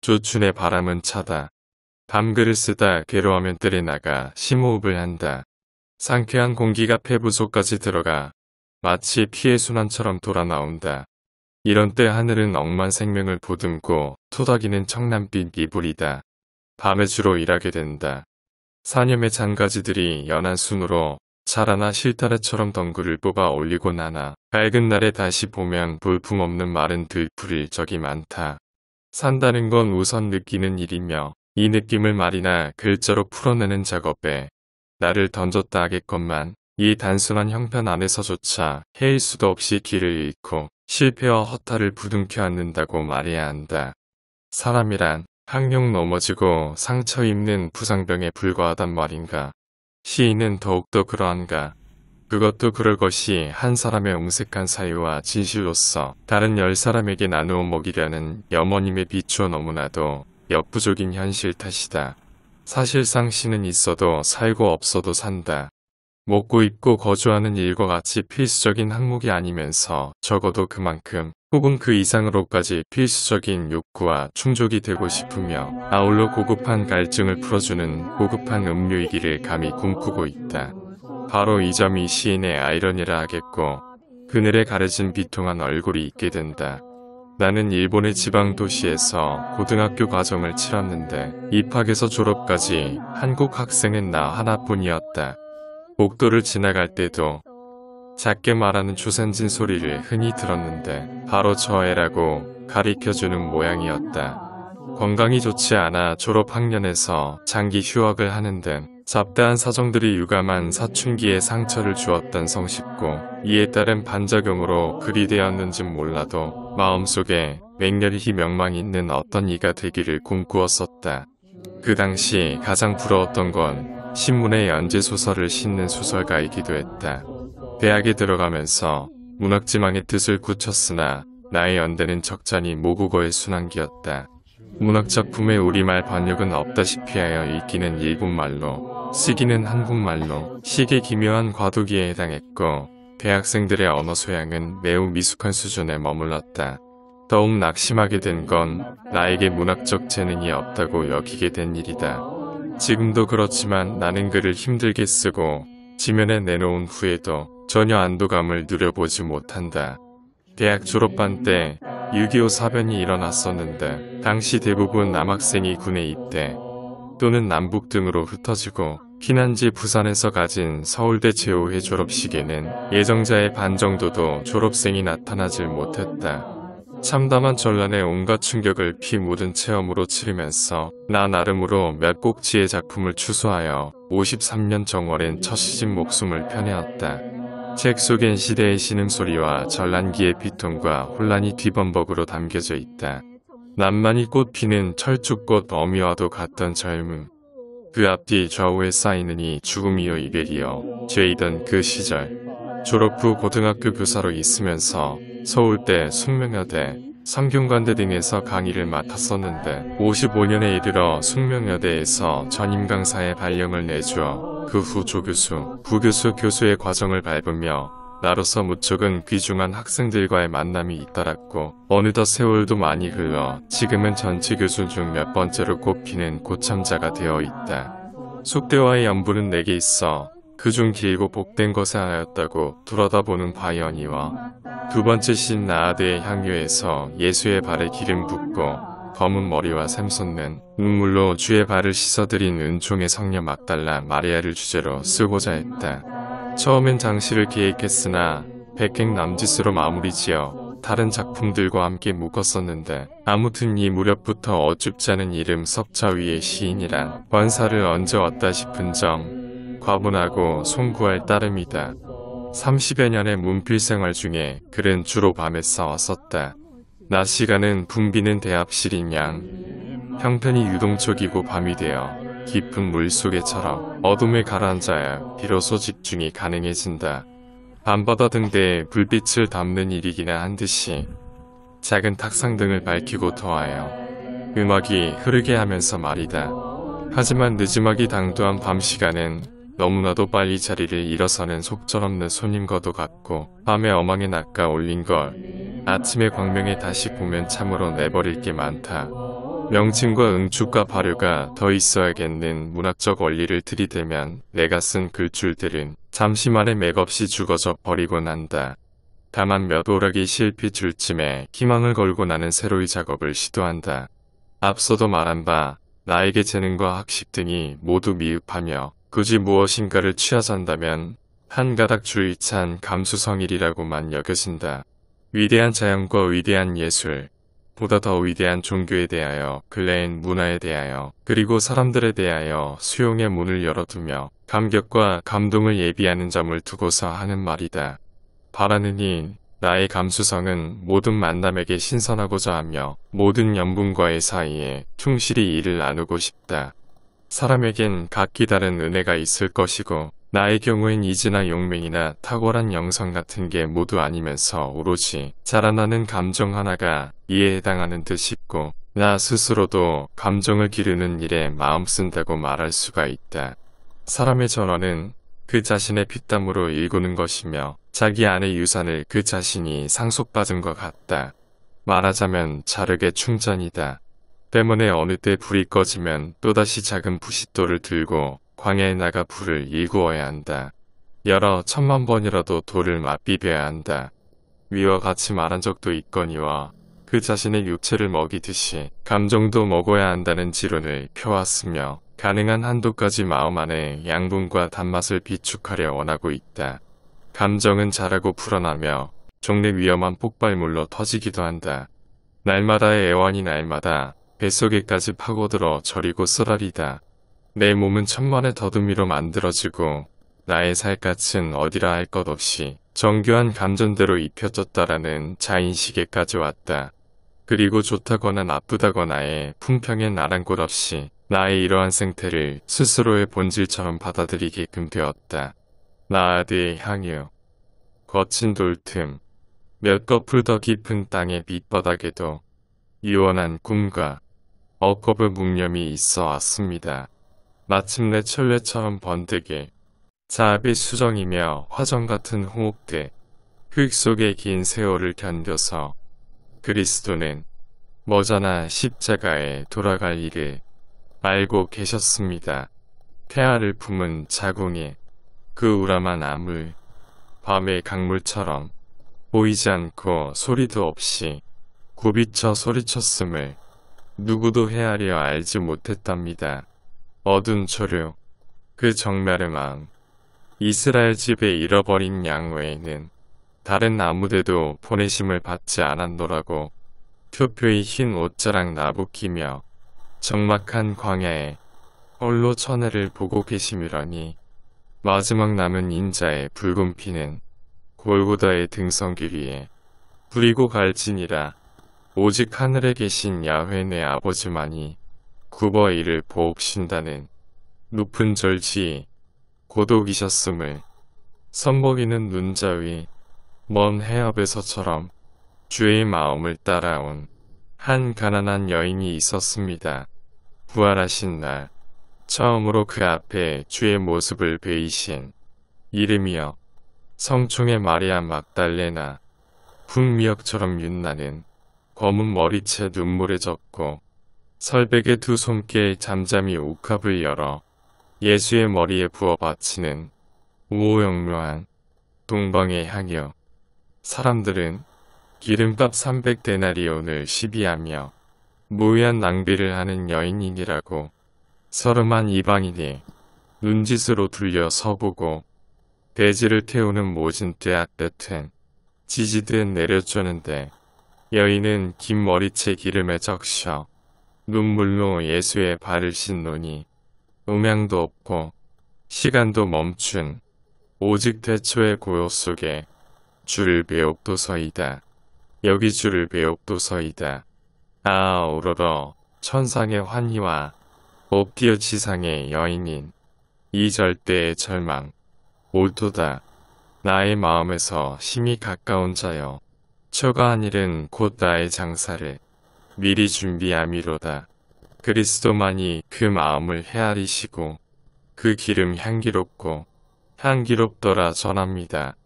조춘의 바람은 차다. 밤글을 쓰다 괴로하면 뜰이 나가 심호흡을 한다. 상쾌한 공기가 폐부속까지 들어가 마치 피의 순환처럼 돌아 나온다. 이런 때 하늘은 억만 생명을 보듬고 토닥이는 청남빛 미불이다 밤에 주로 일하게 된다. 사념의 잔가지들이 연한 순으로 자라나 실타래처럼 덩굴을 뽑아 올리고 나나 밝은 날에 다시 보면 볼품없는 마른 들풀일 적이 많다. 산다는 건 우선 느끼는 일이며 이 느낌을 말이나 글자로 풀어내는 작업에 나를 던졌다 하겠건만 이 단순한 형편 안에서조차 해일 수도 없이 길을 잃고 실패와 허탈을 부둥켜 안는다고 말해야 한다. 사람이란 항룡 넘어지고 상처 입는 부상병에 불과하단 말인가. 시인은 더욱더 그러한가. 그것도 그럴 것이 한 사람의 음색한 사유와 진실로서 다른 열 사람에게 나누어 먹이려는 여머님의 비추어 너무나도 역부족인 현실 탓이다. 사실상 신는 있어도 살고 없어도 산다. 먹고 입고 거주하는 일과 같이 필수적인 항목이 아니면서 적어도 그만큼 혹은 그 이상으로까지 필수적인 욕구와 충족이 되고 싶으며 아울러 고급한 갈증을 풀어주는 고급한 음료이기를 감히 꿈꾸고 있다. 바로 이 점이 시인의 아이러니라 하겠고 그늘에 가려진 비통한 얼굴이 있게 된다. 나는 일본의 지방 도시에서 고등학교 과정을 치렀는데 입학에서 졸업까지 한국 학생은 나 하나뿐이었다. 복도를 지나갈 때도 작게 말하는 조산진 소리를 흔히 들었는데 바로 저 애라고 가리켜주는 모양이었다. 건강이 좋지 않아 졸업 학년에서 장기 휴학을 하는 등 잡다한 사정들이 유감한 사춘기에 상처를 주었던 성식고 이에 따른 반작용으로 그리 되었는진 몰라도 마음속에 맹렬히 명망 있는 어떤 이가 되기를 꿈꾸었었다. 그 당시 가장 부러웠던 건 신문에 연재소설을 싣는 소설가이기도 했다. 대학에 들어가면서 문학지망의 뜻을 굳혔으나 나의 연대는 적잖이 모국어의 순환기였다. 문학작품의 우리말 번역은 없다시피 하여 읽기는 일본말로 시기는 한국말로 시기 기묘한 과도기에 해당했고 대학생들의 언어 소양은 매우 미숙한 수준에 머물렀다. 더욱 낙심하게 된 건 나에게 문학적 재능이 없다고 여기게 된 일이다. 지금도 그렇지만 나는 글을 힘들게 쓰고 지면에 내놓은 후에도 전혀 안도감을 누려보지 못한다. 대학 졸업반 때 6.25 사변이 일어났었는데 당시 대부분 남학생이 군에 입대, 또는 남북 등으로 흩어지고 피난지 부산에서 가진 서울대 제5회 졸업식에는 예정자의 반 정도도 졸업생이 나타나질 못했다. 참담한 전란의 온갖 충격을 피 묻은 체험으로 치르면서 나 나름으로 몇 꼭지의 작품을 추수하여 53년 정월엔 첫 시집 목숨을 편내었다책 속엔 시대의 신음소리와 전란기의 비통과 혼란이 뒤범벅으로 담겨져 있다. 난만이 꽃 피는 철쭉꽃 어미와도 같던 젊음. 그 앞뒤 좌우에 쌓이느니죽음이요이별이요 죄이던 그 시절. 졸업 후 고등학교 교사로 있으면서 서울대, 숙명여대, 성균관대 등에서 강의를 맡았었는데 55년에 이르러 숙명여대에서 전임 강사의 발령을 내주어 그 후 조교수, 부교수 교수의 과정을 밟으며 나로서 무척은 귀중한 학생들과의 만남이 잇따랐고 어느덧 세월도 많이 흘러 지금은 전체 교수 중 몇 번째로 꼽히는 고참자가 되어 있다. 숙대와의 연분은 내게 있어 그중 길고 복된 것에 하였다고 돌아다보는 바이언이와 두 번째 신 나아드의 향유에서 예수의 발에 기름 붓고 검은 머리와 샘솟는 눈물로 주의 발을 씻어드린 은총의 성녀 막달라 마리아를 주제로 쓰고자 했다. 처음엔 장시를 기획했으나 백행 남짓으로 마무리지어 다른 작품들과 함께 묶었었는데 아무튼 이 무렵부터 어줍잖은 이름 석자 위의 시인이란 관사를 언제 왔다 싶은 점 과분하고 송구할 따름이다. 30여 년의 문필 생활 중에 글은 주로 밤에 써왔었다. 낮 시간은 붐비는 대합실인 양 형편이 유동적이고 밤이 되어 깊은 물속에 처럼 어둠에 가라앉아야 비로소 집중이 가능해진다. 밤바다 등대에 불빛을 담는 일이기나 한 듯이 작은 탁상 등을 밝히고 더하여 음악이 흐르게 하면서 말이다. 하지만 늦음악기 당도한 밤 시간은 너무나도 빨리 자리를 일어서는 속절없는 손님과도 같고 밤에 어망에 낚아 올린 걸 아침의 광명에 다시 보면 참으로 내버릴 게 많다. 명칭과 응축과 발효가 더 있어야겠는 문학적 원리를 들이대면 내가 쓴 글줄들은 잠시 만에 맥없이 죽어져 버리고 난다. 다만 몇 오락이 실핏 줄쯤에 희망을 걸고 나는 새로이 작업을 시도한다. 앞서도 말한 바 나에게 재능과 학식 등이 모두 미흡하며 굳이 무엇인가를 취하산다면 한 가닥 주의찬 감수성일이라고만 여겨진다. 위대한 자연과 위대한 예술, 보다 더 위대한 종교에 대하여 근래인 문화에 대하여 그리고 사람들에 대하여 수용의 문을 열어두며 감격과 감동을 예비하는 점을 두고서 하는 말이다. 바라는 이인 나의 감수성은 모든 만남에게 신선하고자 하며 모든 연분과의 사이에 충실히 일을 나누고 싶다. 사람에겐 각기 다른 은혜가 있을 것이고 나의 경우엔 이지나 용맹이나 탁월한 영성 같은 게 모두 아니면서 오로지 자라나는 감정 하나가 이에 해당하는 듯 싶고 나 스스로도 감정을 기르는 일에 마음 쓴다고 말할 수가 있다. 사람의 전원은 그 자신의 피땀으로 일구는 것이며 자기 안의 유산을 그 자신이 상속받은 것 같다. 말하자면 자력의 충전이다. 때문에 어느 때 불이 꺼지면 또다시 작은 부싯돌을 들고 광야에 나가 불을 일구어야 한다. 여러 천만 번이라도 돌을 맞비벼야 한다. 위와 같이 말한 적도 있거니와 그 자신의 육체를 먹이듯이 감정도 먹어야 한다는 지론을 펴왔으며 가능한 한도까지 마음 안에 양분과 단맛을 비축하려 원하고 있다. 감정은 자라고 불어나며 종래 위험한 폭발물로 터지기도 한다. 날마다의 애환이 날마다 뱃속에까지 파고들어 저리고 쓰라리다. 내 몸은 천만의 더듬이로 만들어지고 나의 살갗은 어디라 할 것 없이 정교한 감전대로 입혀졌다라는 자인시계까지 왔다. 그리고 좋다거나 나쁘다거나의 품평엔 아랑곳없이 나의 이러한 생태를 스스로의 본질처럼 받아들이게끔 되었다. 나아드의 향유, 거친 돌틈, 몇 거풀 더 깊은 땅의 밑바닥에도 이원한 꿈과 억겁의 묵념이 있어 왔습니다. 마침내 천례처럼 번뜩이 자비 수정이며 화정 같은 호흡대흙속에긴 세월을 견뎌서 그리스도는 머저나 십자가에 돌아갈 일을 알고 계셨습니다. 태아를 품은 자궁에그 우람한 암을 밤의 강물처럼 보이지 않고 소리도 없이 굽이쳐 소리쳤음을 누구도 헤아려 알지 못했답니다. 얻은 초류 그 정나르망 이스라엘 집에 잃어버린 양 외에는 다른 아무데도 보내심을 받지 않았노라고 표표의 흰 옷자락 나부끼며 적막한 광야에 홀로 천해를 보고 계심이라니 마지막 남은 인자의 붉은 피는 골고다의 등성기 위에 뿌리고 갈지니라 오직 하늘에 계신 야훼 내 아버지만이 구버이를 보옥신다는 높은 절지 고독이셨음을 선복이는 눈자위 먼 해협에서처럼 주의 마음을 따라온 한 가난한 여인이 있었습니다. 부활하신 날 처음으로 그 앞에 주의 모습을 베이신 이름이여 성총의 마리아 막달레나 풍미역처럼 윤나는 검은 머리채 눈물에 젖고 설백의 두손께 잠잠히 옥합을 열어 예수의 머리에 부어 바치는 우호영묘한 동방의 향이여 사람들은 기름값 300데나리온을 시비하며 무의한 낭비를 하는 여인인이라고 서름한 이방인이 눈짓으로 둘려 서보고 돼지를 태우는 모진 떼앗듯은 지지듯 내려주는데 여인은 긴 머리채 기름에 적셔 눈물로 예수의 발을 씻노니 음향도 없고 시간도 멈춘 오직 대초의 고요 속에 줄 배옥도서이다. 여기 주 배옥도서이다. 아 오로로 천상의 환희와 엎디어 지상의 여인인 이 절대의 절망 올도다. 나의 마음에서 심히 가까운 자여 처가한 일은 곧 나의 장사를 미리 준비함이로다. 그리스도만이 그 마음을 헤아리시고 그 기름 향기롭고 향기롭더라 전합니다.